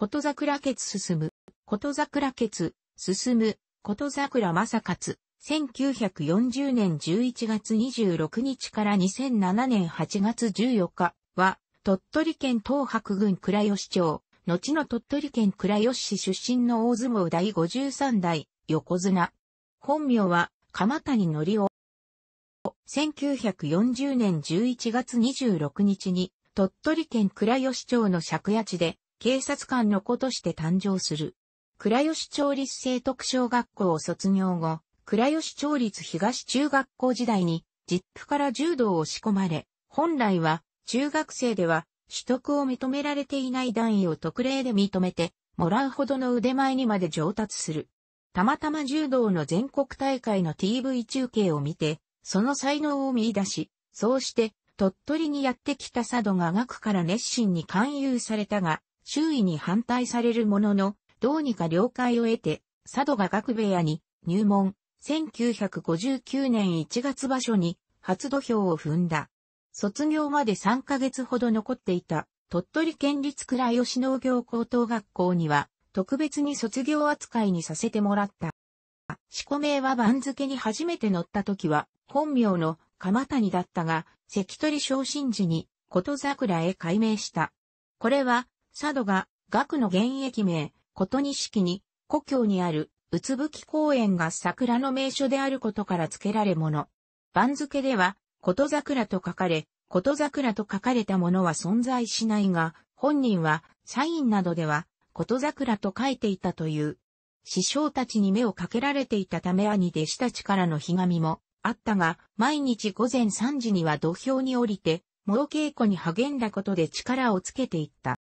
こと桜決進む、こと桜決、進む、こと桜正勝、1940年11月26日から2007年8月14日は、鳥取県東白郡倉吉町、後の鳥取県倉吉市出身の大相撲第53代、横綱。本名は、鎌谷のりお。1940年11月26日に、鳥取県倉吉町の借家地で、警察官の子として誕生する。倉吉町立聖徳小学校を卒業後、倉吉町立東中学校時代に、実父から柔道を仕込まれ、本来は、中学生では、取得を認められていない段位を特例で認めて、もらうほどの腕前にまで上達する。たまたま柔道の全国大会の TV 中継を見て、その才能を見出し、そうして、鳥取にやってきた佐渡が学から熱心に勧誘されたが、周囲に反対されるものの、どうにか了解を得て、佐渡が学部屋に入門、1959年1月場所に初土俵を踏んだ。卒業まで3ヶ月ほど残っていた、鳥取県立倉吉農業高等学校には、特別に卒業扱いにさせてもらった。四個名は番付に初めて乗った時は、本名の鎌谷だったが、関取昇進時に、琴桜へ改名した。これは、佐渡が、学の現役名、ことに式に、故郷にある、うつぶき公園が桜の名所であることから付けられもの。番付では、こと桜と書かれ、こと桜と書かれたものは存在しないが、本人は、サインなどでは、こと桜と書いていたという。師匠たちに目をかけられていたため兄弟子たちからのひがみもあったが、毎日午前3時には土俵に降りて、猛稽古に励んだことで力をつけていった。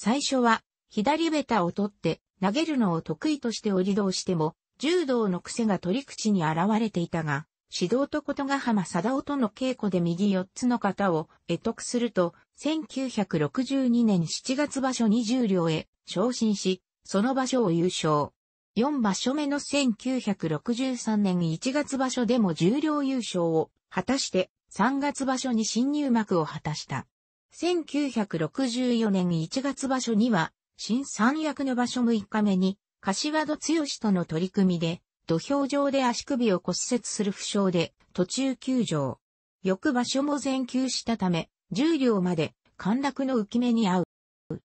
最初は、左ベタを取って投げるのを得意としておりどうしても、柔道の癖が取り口に現れていたが、指導と琴ヶ浜貞夫との稽古で右四つの方を得得すると、1962年7月場所20両へ昇進し、その場所を優勝。4場所目の1963年1月場所でも重量優勝を果たして3月場所に新入幕を果たした。1964年1月場所には、新三役の場所6日目に、柏戸剛との取り組みで、土俵上で足首を骨折する負傷で、途中休場。翌場所も全休したため、重量両まで、陥落の浮き目に合う。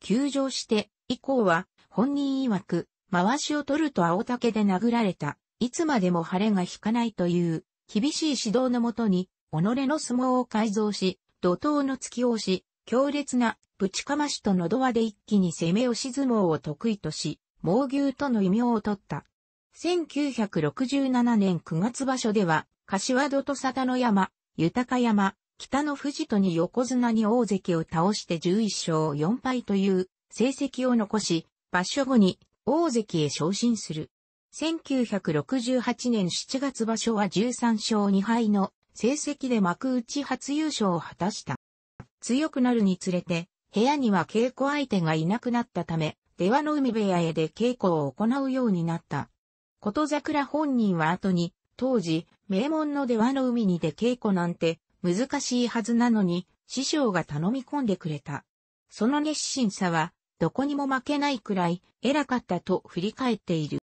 休場して、以降は、本人曰く、回しを取ると青竹で殴られた。いつまでも晴れが引かないという、厳しい指導のもとに、己の相撲を改造し、怒涛の突き押し、強烈なぶちかましと喉輪で一気に攻め押し相撲を得意とし、猛牛との異名を取った。1967年9月場所では、柏戸と佐田の山、豊山、北の富士とに横綱に大関を倒して11勝4敗という成績を残し、場所後に大関へ昇進する。1968年7月場所は13勝2敗の成績で幕内初優勝を果たした。強くなるにつれて、部屋には稽古相手がいなくなったため、出羽の海部屋へで稽古を行うようになった。こと桜本人は後に、当時、名門の出羽の海に出稽古なんて難しいはずなのに、師匠が頼み込んでくれた。その熱心さは、どこにも負けないくらい偉かったと振り返っている。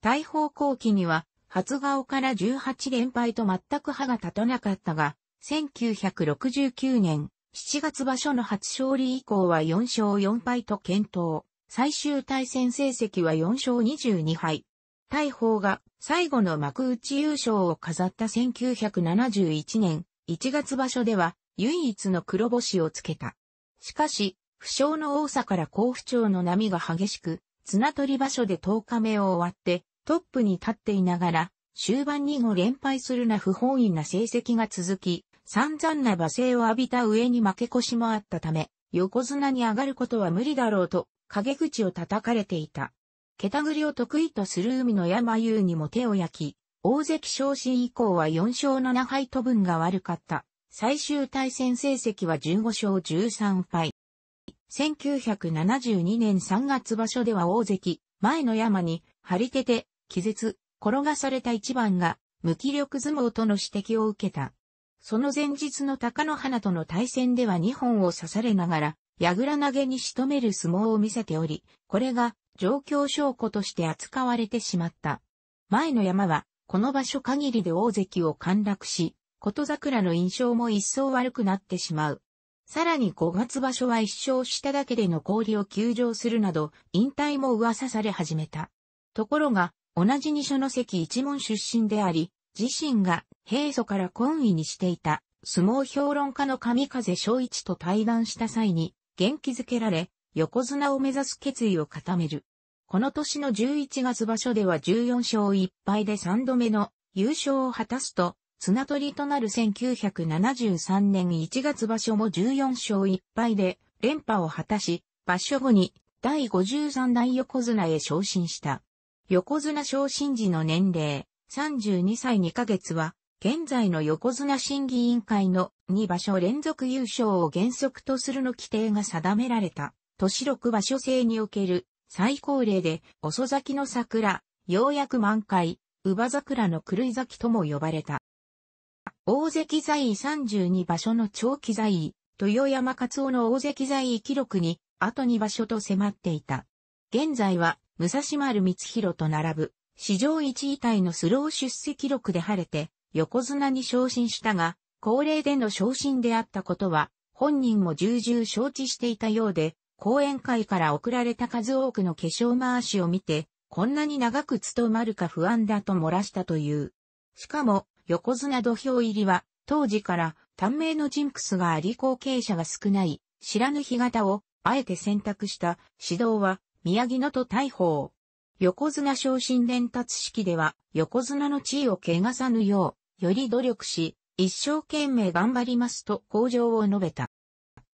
大砲後期には初顔から18連敗と全く歯が立たなかったが、1969年7月場所の初勝利以降は4勝4敗と健闘。最終対戦成績は4勝22敗。大砲が最後の幕内優勝を飾った1971年1月場所では唯一の黒星をつけた。しかし、負傷の多さから甲府町の波が激しく、綱取り場所で10日目を終わってトップに立っていながら、終盤に5連敗するな不本意な成績が続き、散々な罵声を浴びた上に負け越しもあったため、横綱に上がることは無理だろうと、陰口を叩かれていた。桁たぐりを得意とする海の山優にも手を焼き、大関昇進以降は4勝7敗と分が悪かった。最終対戦成績は15勝13敗。1972年3月場所では大関、前の山に、張り手で気絶、転がされた一番が、無気力相撲との指摘を受けた。その前日の高野花との対戦では2本を刺されながら、矢倉投げに仕留める相撲を見せており、これが状況証拠として扱われてしまった。前の山は、この場所限りで大関を陥落し、琴桜の印象も一層悪くなってしまう。さらに5月場所は一勝しただけでの氷を休場するなど、引退も噂され始めた。ところが、同じ二所の関一門出身であり、自身が平素から懇意にしていた相撲評論家の上風昭一と対談した際に元気づけられ、横綱を目指す決意を固める。この年の11月場所では14勝1敗で3度目の優勝を果たすと、綱取りとなる1973年1月場所も14勝1敗で連覇を果たし、場所後に第53代横綱へ昇進した。横綱昇進時の年齢、32歳2ヶ月は、現在の横綱審議委員会の2場所連続優勝を原則とするの規定が定められた、年6場所制における最高齢で、遅咲きの桜、ようやく満開、乳母桜の狂い咲きとも呼ばれた。大関在位32場所の長期在位、豊山勝夫の大関在位記録に、あと2場所と迫っていた。現在は、武蔵丸光弘と並ぶ、史上1位体のスロー出世記録で晴れて、横綱に昇進したが、高齢での昇進であったことは、本人も重々承知していたようで、講演会から送られた数多くの化粧回しを見て、こんなに長く務まるか不安だと漏らしたという。しかも、横綱土俵入りは、当時から、短命のジンクスがあり後継者が少ない、知らぬ日型を、あえて選択した指導は、宮城野と大砲。横綱昇進伝達式では、横綱の地位を汚さぬよう、より努力し、一生懸命頑張りますと向上を述べた。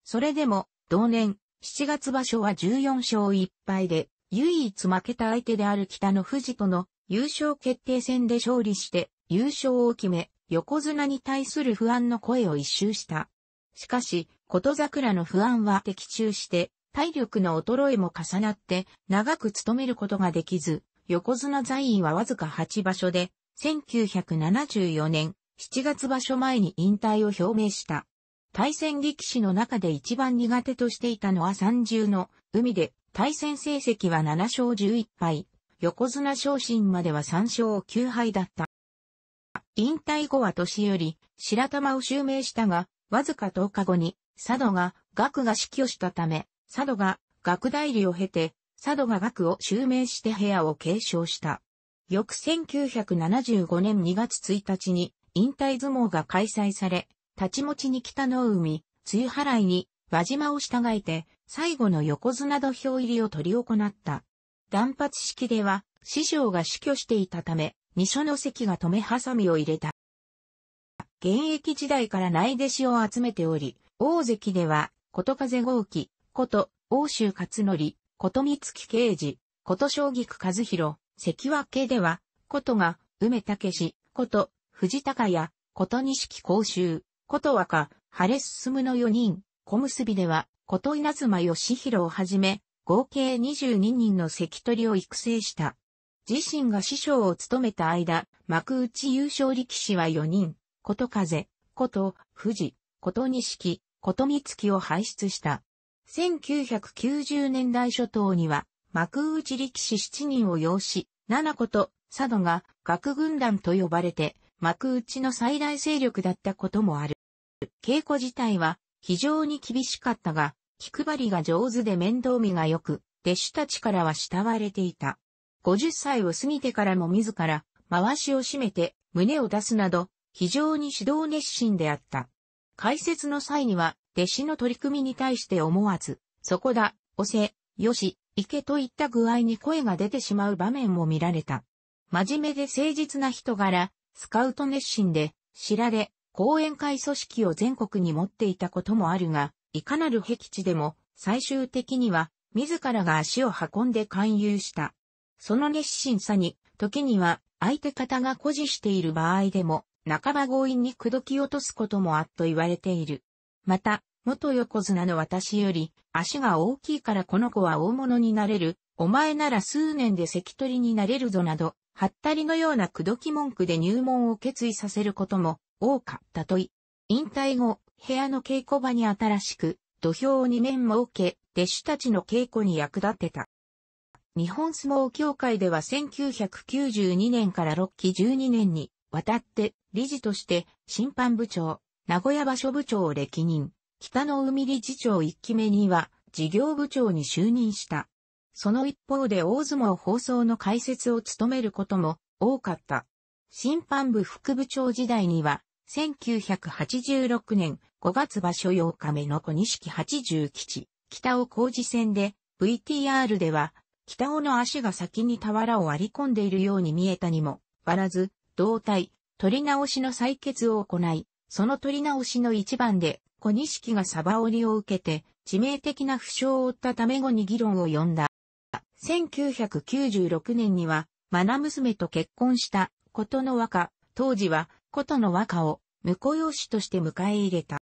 それでも、同年、7月場所は14勝1敗で、唯一負けた相手である北の富士との優勝決定戦で勝利して、優勝を決め、横綱に対する不安の声を一周した。しかし、と桜の不安は的中して、体力の衰えも重なって長く務めることができず、横綱在位はわずか8場所で、1974年7月場所前に引退を表明した。対戦力士の中で一番苦手としていたのは30の海で、対戦成績は7勝11敗、横綱昇進までは3勝9敗だった。引退後は年より白玉を襲名したが、わずか10日後に佐渡が学が死去したため、佐渡が学代理を経て、佐渡が学を襲名して部屋を継承した。翌1975年2月1日に引退相撲が開催され、立ち持ちに北の海、梅雨払いに輪島を従えて、最後の横綱土俵入りを取り行った。断髪式では、師匠が死去していたため、二所の席が止めハサミを入れた。現役時代から内弟子を集めており、大関では、こと風豪輝、こと、欧州勝則、こと三月刑事、こと将菊区和弘、関脇では、ことが、梅武史、こと、藤高屋、こと錦甲州、こと若、晴れ進むの4人、小結では、こと稲妻義弘をはじめ、合計22人の関取を育成した。自身が師匠を務めた間、幕内優勝力士は4人、こと風、こと、富士、こと錦、こと三月を輩出した。1990年代初頭には、幕内力士7人を擁し、七子と佐渡が学軍団と呼ばれて、幕内の最大勢力だったこともある。稽古自体は非常に厳しかったが、気配りが上手で面倒見が良く、弟子たちからは慕われていた。50歳を過ぎてからも自ら、回しを締めて、胸を出すなど、非常に指導熱心であった。解説の際には、弟子の取り組みに対して思わず、そこだ、押せ、よし、行けといった具合に声が出てしまう場面も見られた。真面目で誠実な人柄、スカウト熱心で、知られ、講演会組織を全国に持っていたこともあるが、いかなる僻地でも、最終的には、自らが足を運んで勧誘した。その熱心さに、時には、相手方が誇示している場合でも、半ば強引に口説き落とすこともあっと言われている。また、元横綱の私より、足が大きいからこの子は大物になれる、お前なら数年で関取になれるぞなど、はったりのような口説き文句で入門を決意させることも多かったとい。引退後、部屋の稽古場に新しく、土俵を2面設け、弟子たちの稽古に役立てた。日本相撲協会では1992年から6期12年にわたって理事として審判部長、名古屋場所部長を歴任。北の海理事長1期目には事業部長に就任した。その一方で大相撲放送の解説を務めることも多かった。審判部副部長時代には、1986年5月場所8日目の小錦80基地、北尾工事戦で、VTR では、北尾の足が先に俵を割り込んでいるように見えたにも、割らず、胴体、取り直しの採決を行い、その取り直しの一番で、小錦がサバ折りを受けて、致命的な負傷を負ったため後に議論を呼んだ。1996年には、マナ娘と結婚した、ことの若、当時は、ことの若を、婿養子として迎え入れた。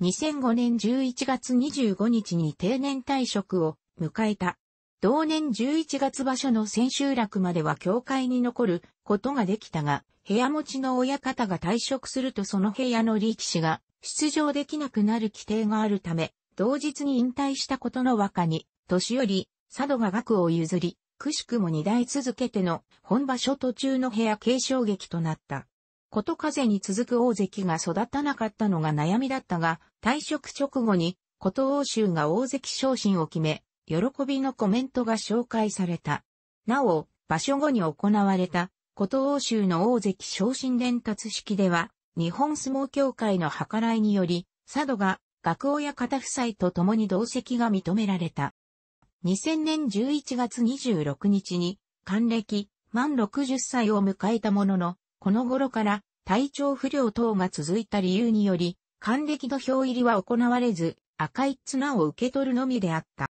2005年11月25日に定年退職を迎えた。同年11月場所の千秋楽までは教会に残ることができたが、部屋持ちの親方が退職するとその部屋の力士が出場できなくなる規定があるため、同日に引退したことの若に、年寄り、佐渡が額を譲り、くしくも二代続けての本場所途中の部屋継承劇となった。こと風に続く大関が育たなかったのが悩みだったが、退職直後に、琴欧州が大関昇進を決め、喜びのコメントが紹介された。なお、場所後に行われた、琴欧州の大関昇進伝達式では、日本相撲協会の計らいにより、佐渡が学親方夫妻と共に同席が認められた。2000年11月26日に、還暦満60歳を迎えたものの、この頃から体調不良等が続いた理由により、還暦土俵入りは行われず、赤い綱を受け取るのみであった。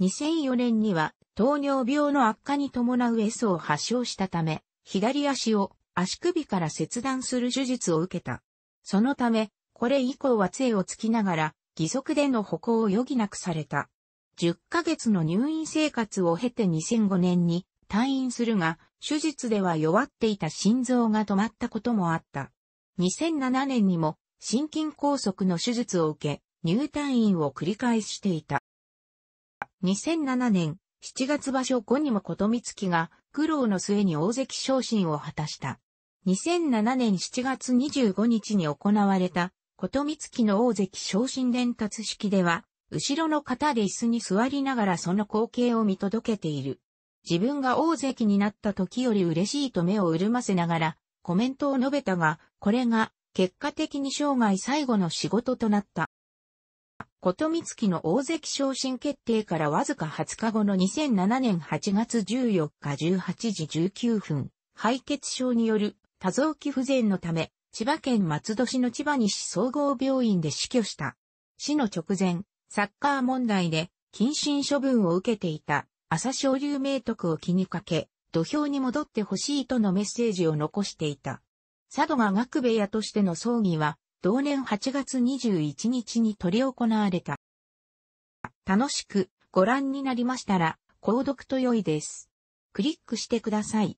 2004年には糖尿病の悪化に伴う S を発症したため、左足を足首から切断する手術を受けた。そのため、これ以降は杖をつきながら、義足での歩行を余儀なくされた。10ヶ月の入院生活を経て2005年に退院するが、手術では弱っていた心臓が止まったこともあった。2007年にも心筋梗塞の手術を受け、入退院を繰り返していた。2007年7月場所後にも琴光月が苦労の末に大関昇進を果たした。2007年7月25日に行われた、ことみつきの大関昇進伝達式では、後ろの方で椅子に座りながらその光景を見届けている。自分が大関になった時より嬉しいと目を潤ませながら、コメントを述べたが、これが、結果的に生涯最後の仕事となった。ことみつきの大関昇進決定からわずか20日後の2007年8月14日18時19分、敗血症による多臓器不全のため、千葉県松戸市の千葉西総合病院で死去した。死の直前、サッカー問題で、謹慎処分を受けていた、朝昇竜明徳を気にかけ、土俵に戻ってほしいとのメッセージを残していた。佐渡が学部屋としての葬儀は、同年8月21日に取り行われた。楽しくご覧になりましたら、購読と良いです。クリックしてください。